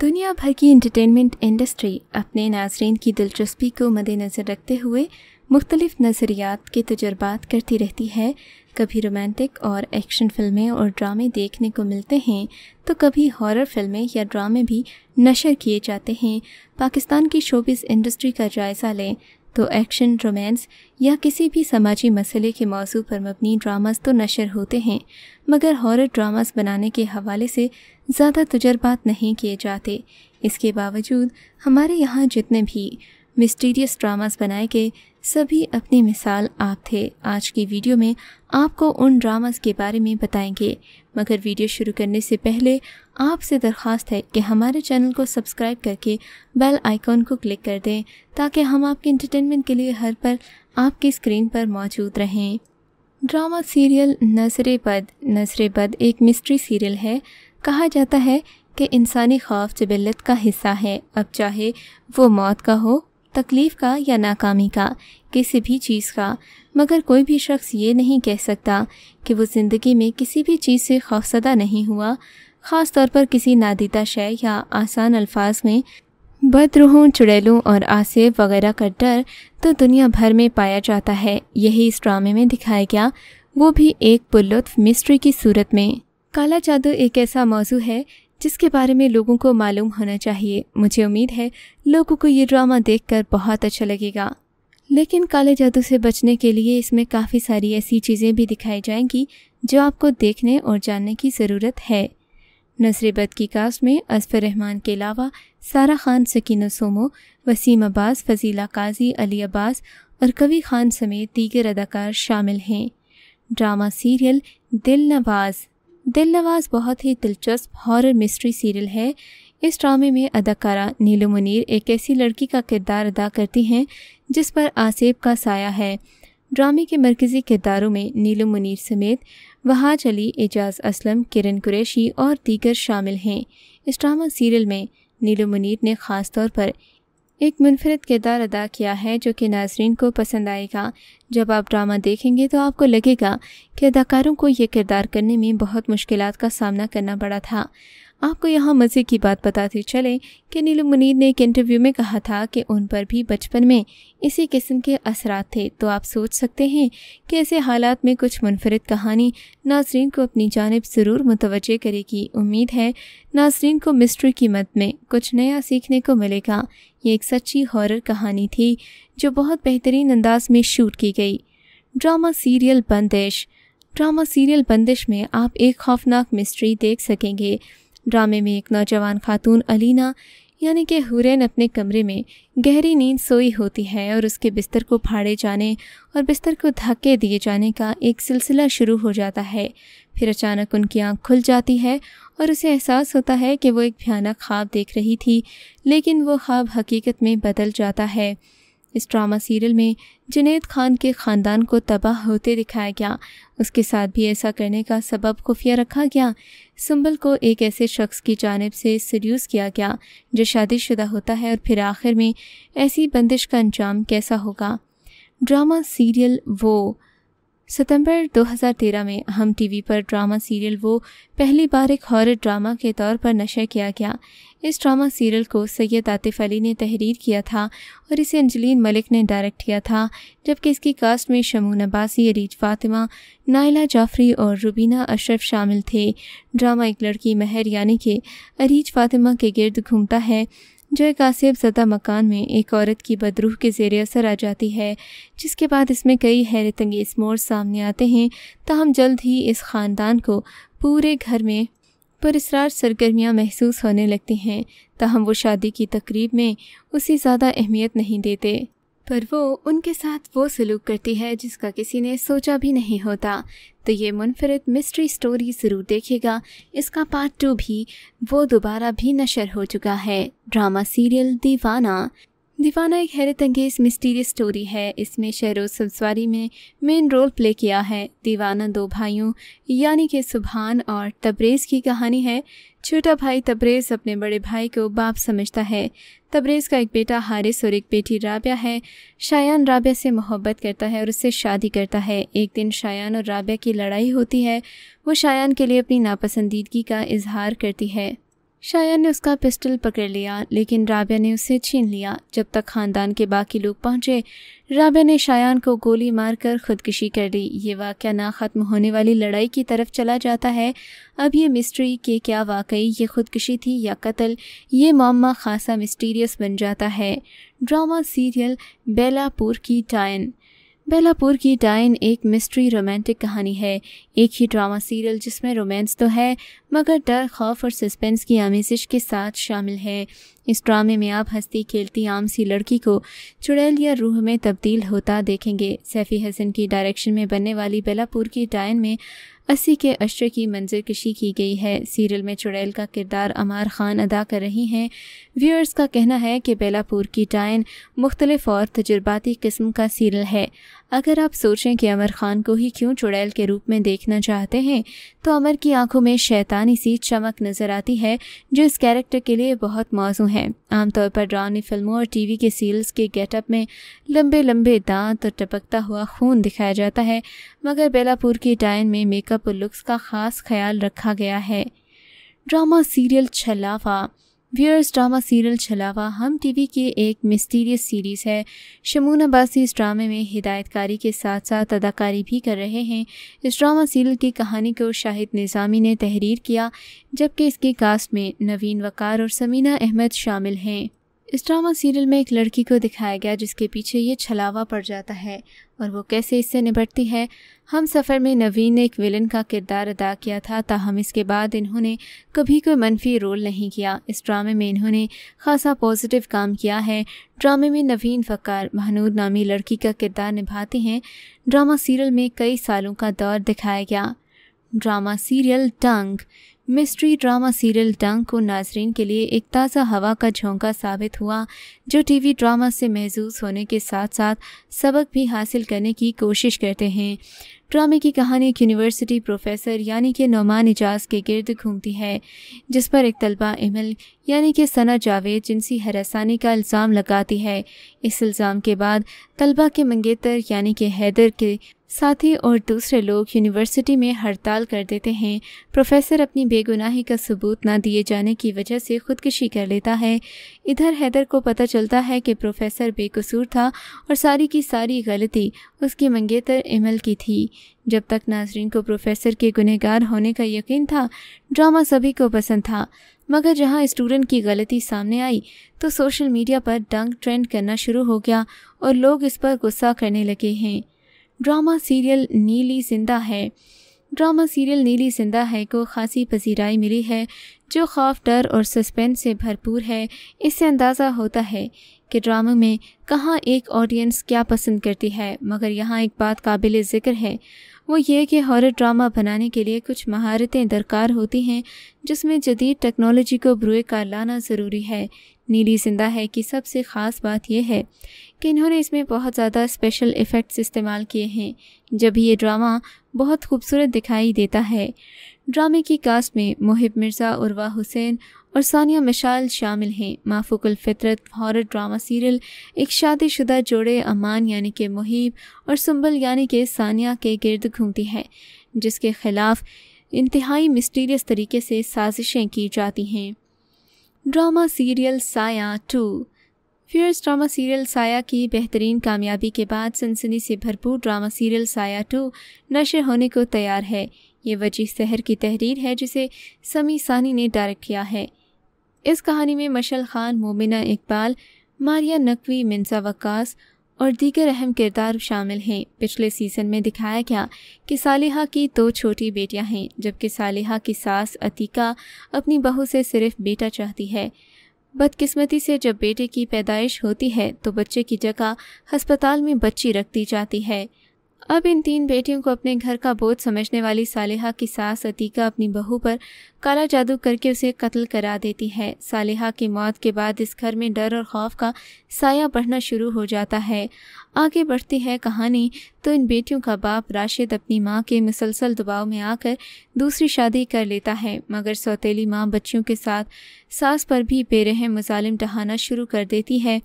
दुनिया भर की एंटरटेनमेंट इंडस्ट्री अपने नाजरन की दिलचस्पी को मद्देनज़र रखते हुए मुख्तलिफ़ नज़रियात के तजर्बात करती रहती है कभी रोमांटिक और एक्शन फ़िल्में और ड्रामे देखने को मिलते हैं तो कभी हॉरर फिल्में या ड्रामे भी नशर किए जाते हैं पाकिस्तान की शोबिस इंडस्ट्री का जायज़ा लें तो एक्शन रोमांस या किसी भी समाजी मसले के मौजू पर मबनी ड्रामास तो नशर होते हैं मगर हॉरर ड्रामास बनाने के हवाले से ज़्यादा तजर्बात नहीं किए जाते इसके बावजूद हमारे यहाँ जितने भी मिस्टीरियस ड्रामास बनाए गए सभी अपनी मिसाल आप थे आज की वीडियो में आपको उन ड्रामास के बारे में बताएंगे मगर वीडियो शुरू करने से पहले आपसे दरख्वास्त है कि हमारे चैनल को सब्सक्राइब करके बेल आइकॉन को क्लिक कर दें ताकि हम आपके इंटरटेनमेंट के लिए हर पल आपकी स्क्रीन पर मौजूद रहें ड्रामा सीरियल नजर बद नजर बद एक मिस्ट्री सीरियल है कहा जाता है कि इंसानी खौफ जबिलत का हिस्सा है अब चाहे वो मौत का हो तकलीफ़ का या नाकामी का किसी भी चीज़ का मगर कोई भी शख्स ये नहीं कह सकता कि वो ज़िंदगी में किसी भी चीज़ से खौफसदा नहीं हुआ ख़ास तौर पर किसी नादीदा शय या आसान अल्फाज में बदरूहों चुड़ैलों और आसेब वगैरह का डर तो दुनिया भर में पाया जाता है यही इस ड्रामे में दिखाया गया वो भी एक पुलुत्फ मिस्ट्री की सूरत में काला जादू एक ऐसा मौजू है जिसके बारे में लोगों को मालूम होना चाहिए मुझे उम्मीद है लोगों को ये ड्रामा देखकर बहुत अच्छा लगेगा लेकिन काले जादू से बचने के लिए इसमें काफ़ी सारी ऐसी चीज़ें भी दिखाई जाएंगी जो आपको देखने और जानने की ज़रूरत है बद की कास्ट में असफर रहमान के अलावा सारा खान सकीन सोमो वसीम अब्बास फजीला काजी अली अब्बास और कवि खान समेत दीगर अदाकार शामिल हैं ड्रामा सीरियल दिल नवाज़ दिल नवाज बहुत ही दिलचस्प हॉरर मिस्ट्री सीरियल है इस ड्रामे में अदाकारा नीलू मुनीर एक ऐसी लड़की का किरदार अदा करती हैं जिस पर आसेब का साया है ड्रामे के मरकज़ी किरदारों में नीलू मुनीर समेत वहाज अली एजाज असलम किरण कुरैशी और दीगर शामिल हैं इस ड्रामा सीरियल में नीलू मुनीर ने ख़ास तौर पर एक मुनफरद किरदार अदा किया है जो कि नाजरीन को पसंद आएगा जब आप ड्रामा देखेंगे तो आपको लगेगा कि अदाकारों को यह किरदार करने में बहुत मुश्किल का सामना करना पड़ा था आपको यहाँ मज़े की बात बताते चले कि नीलू मुनीर ने एक इंटरव्यू में कहा था कि उन पर भी बचपन में इसी किस्म के असरात थे तो आप सोच सकते हैं कि ऐसे हालात में कुछ मुनफरद कहानी नाजरीन को अपनी जानब ज़रूर मुतवजह करेगी उम्मीद है नाजरीन को मिस्ट्री की मत में कुछ नया सीखने को मिलेगा ये एक सच्ची हॉर कहानी थी जो बहुत बेहतरीन अंदाज में शूट की गई drama serial Bandish drama serial Bandish में आप एक खौफनाक मिस्ट्री देख सकेंगे ड्रामे में एक नौजवान खातून अलीना यानी कि हुरैन अपने कमरे में गहरी नींद सोई होती है और उसके बिस्तर को फाड़े जाने और बिस्तर को धक्के दिए जाने का एक सिलसिला शुरू हो जाता है फिर अचानक उनकी आंख खुल जाती है और उसे एहसास होता है कि वो एक भयानक ख्वाब देख रही थी लेकिन वो ख्वाब हकीकत में बदल जाता है इस ड्रामा सीरियल में जुनेद खान के ख़ानदान को तबाह होते दिखाया गया उसके साथ भी ऐसा करने का सबब खुफिया रखा गया सुंबल को एक ऐसे शख्स की जानब से सड्यूस किया गया जो शादीशुदा होता है और फिर आखिर में ऐसी बंदिश का अंजाम कैसा होगा ड्रामा सीरियल वो सितंबर 2013 में हम टीवी पर ड्रामा सीरियल वो पहली बार एक हॉरर ड्रामा के तौर पर नशर किया गया इस ड्रामा सीरियल को सैयद आतिफ अली ने तहरीर किया था और इसे अंजलीन मलिक ने डायरेक्ट किया था जबकि इसकी कास्ट में शमू नबासी अरीज फातिमा नायला जाफरी और रुबीना अशरफ शामिल थे ड्रामा एक लड़की महर यानी कि अरीज फातिमा के गिर्द घूमता है जो एक आसेब ज़दा मकान में एक औरत की बदरूह के ज़ेर असर आ जाती है जिसके बाद इसमें कई हैरत अंगेज़ मोड़ सामने आते हैं तहम जल्द ही इस ख़ानदान को पूरे घर में परसरार सरगर्मियाँ महसूस होने लगती हैं तहम वो शादी की तकरीब में उसी ज़्यादा अहमियत नहीं देते पर वो उनके साथ वो सलूक करती है जिसका किसी ने सोचा भी नहीं होता तो ये मुनफरद मिस्ट्री स्टोरी ज़रूर देखेगा इसका पार्ट टू भी वो दोबारा भी नशर हो चुका है ड्रामा सीरियल दीवाना दीवाना एक हैरत अंगेज मिस्टीरियस स्टोरी है इसमें शहरोज सब्सवारी में मेन रोल प्ले किया है दीवाना दो भाइयों यानी कि सुबहान और तबरेज़ की कहानी है छोटा भाई तबरेज़ अपने बड़े भाई को बाप समझता है तबरेज़ का एक बेटा हारिस और एक बेटी राबिया है शायान राबिया से मोहब्बत करता है और उससे शादी करता है एक दिन शायान और राबिया की लड़ाई होती है वो शायान के लिए अपनी नापसंदीदगी का इजहार करती है शायन ने उसका पिस्टल पकड़ लिया लेकिन राबिया ने उसे छीन लिया जब तक ख़ानदान के बाकी लोग पहुंचे राबिया ने शायन को गोली मारकर खुदकुशी कर ली ये वाक्य ना ख़त्म होने वाली लड़ाई की तरफ चला जाता है अब ये मिस्ट्री के क्या वाकई ये खुदकुशी थी या कत्ल ये मामा खासा मिस्टीरियस बन जाता है ड्रामा सीरियल बेलापुर की टाइन बेलापुर की डाइन एक मिस्ट्री रोमांटिक कहानी है एक ही ड्रामा सीरियल जिसमें रोमांस तो है मगर डर खौफ और सस्पेंस की आमेजिश के साथ शामिल है इस ड्रामे में आप हंसती खेलती आम सी लड़की को चुड़ैल या रूह में तब्दील होता देखेंगे सैफ़ी हसन की डायरेक्शन में बनने वाली बेलापुर की डायन में अस्सी के अशर की मंजर कशी की गई है सीरियल में चुड़ैल का किरदार अमार खान अदा कर रही हैं व्यूअर्स का कहना है कि बेलापुर की डायन मुख्तलिफ और तजुर्बाती किस्म का सीरियल है अगर आप सोचें कि अमर खान को ही क्यों चुड़ैल के रूप में देखना चाहते हैं तो अमर की आंखों में शैतानी सी चमक नज़र आती है जो इस कैरेक्टर के लिए बहुत मौजू है आमतौर पर डरावनी फिल्मों और टीवी के सीरियल्स के गेटअप में लंबे लंबे दांत और टपकता हुआ खून दिखाया जाता है मगर बेलापुर की टाइन में मेकअप और लुक्स का खास ख्याल रखा गया है drama serial Chhalawa viewers drama serial Chhalawa Hum TV की एक मिस्टीरियस सीरीज़ है शमून अब्बासी इस ड्रामे में हिदायतकारी के साथ साथ अदाकारी भी कर रहे हैं इस ड्रामा सीरियल की कहानी को शाहिद निज़ामी ने तहरीर किया जबकि इसके कास्ट में नवीन वकार और समीना अहमद शामिल हैं इस ड्रामा सीरियल में एक लड़की को दिखाया गया जिसके पीछे ये छलावा पड़ जाता है और वो कैसे इससे निपटती है हम सफ़र में नवीन ने एक विलन का किरदार अदा किया था ताहम इसके बाद इन्होंने कभी कोई मनफी रोल नहीं किया इस ड्रामे में इन्होंने खासा पॉजिटिव काम किया है ड्रामे में नवीन फ़कार महानूर नामी लड़की का किरदार निभाते हैं ड्रामा सीरियल में कई सालों का दौर दिखाया गया drama serial Dang mystery drama serial Dang को नाजरीन के लिए एक ताज़ा हवा का झोंका साबित हुआ जो टीवी ड्रामा से महजूज होने के साथ साथ सबक भी हासिल करने की कोशिश करते हैं ड्रामे की कहानी एक यूनिवर्सिटी प्रोफेसर यानी कि नोमान एजाज के गिर्द घूमती है जिस पर एक तलबा एमल यानी कि सना जावेद जिनसी हरासानी का इल्ज़ाम लगाती है इस इल्ज़ाम के बाद तलबा के मंगेतर यानी कि हैदर के साथी और दूसरे लोग यूनिवर्सिटी में हड़ताल कर देते हैं प्रोफेसर अपनी बेगुनाही का सबूत ना दिए जाने की वजह से खुदकशी कर लेता है इधर हैदर को पता चलता है कि प्रोफेसर बेकसूर था और सारी की सारी गलती उसकी मंगेतर इमल की थी जब तक नाजरीन को प्रोफेसर के गुनहगार होने का यकीन था ड्रामा सभी को पसंद था मगर जहां स्टूडेंट की गलती सामने आई तो सोशल मीडिया पर डंग ट्रेंड करना शुरू हो गया और लोग इस पर गुस्सा करने लगे हैं ड्रामा सीरियल नीली जिंदा है ड्रामा सीरियल नीली जिंदा है को खासी पसीराई मिली है जो खौफ डर और सस्पेंस से भरपूर है इससे अंदाज़ा होता है कि ड्रामा में कहाँ एक ऑडियंस क्या पसंद करती है मगर यहाँ एक बात काबिल ज़िक्र है वो ये कि हॉरर ड्रामा बनाने के लिए कुछ महारतें दरकार होती हैं जिसमें जदीद टेक्नोलॉजी को ब्रुए का लाना ज़रूरी है नीली जिंदा है कि सबसे ख़ास बात यह है कि इन्होंने इसमें बहुत ज़्यादा स्पेशल इफ़ेक्ट्स इस्तेमाल किए हैं जब ये ड्रामा बहुत खूबसूरत दिखाई देता है ड्रामे की कास्ट में मोहिब मिर्ज़ा उर्वा हुसैन और सानिया मिशाल शामिल हैं माफुकुल फितरत हॉरर ड्रामा सीरियल एक शादीशुदा जोड़े अमान यानी कि मोहिब और सुंबल यानी कि सानिया के गिर्द घूमती है जिसके ख़िलाफ़ इंतहाई मिस्टीरियस तरीके से साजिशें की जाती हैं drama serial Saya two fears drama serial Saya की बेहतरीन कामयाबी के बाद सनसनी से भरपूर ड्रामा सीरियल साया टू नशर होने को तैयार है ये वजी सहर की तहरीर है जिसे समी सानी ने डायरेक्ट किया है इस कहानी में मशल खान मोमिना इकबाल मारिया नकवी मिनसा वक्स और दीगर अहम किरदार शामिल हैं पिछले सीज़न में दिखाया गया कि सालिहा की दो छोटी बेटियां हैं जबकि सालिहा की सास अतीका अपनी बहू से सिर्फ बेटा चाहती है बदकिस्मती से जब बेटे की पैदाइश होती है तो बच्चे की जगह अस्पताल में बच्ची रख दी जाती है अब इन तीन बेटियों को अपने घर का बोझ समझने वाली सालेहा की सास अतीका अपनी बहू पर काला जादू करके उसे कत्ल करा देती है सालेहा की मौत के बाद इस घर में डर और खौफ का साया बढ़ना शुरू हो जाता है आगे बढ़ती है कहानी तो इन बेटियों का बाप राशिद अपनी माँ के मुसलसल दबाव में आकर दूसरी शादी कर लेता है मगर सौतीली माँ बच्चियों के साथ सास पर भी बेरहम मुजालिम ढहाना शुरू कर देती है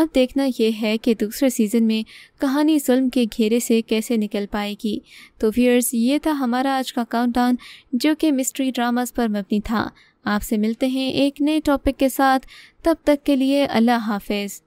अब देखना यह है कि दूसरे सीज़न में कहानी जुल्म के घेरे से कैसे निकल पाएगी तो व्यूअर्स ये था हमारा आज का काउंटाउन जो कि मिस्ट्री ड्रामास पर मबनी था आपसे मिलते हैं एक नए टॉपिक के साथ तब तक के लिए अल्लाह हाफिज़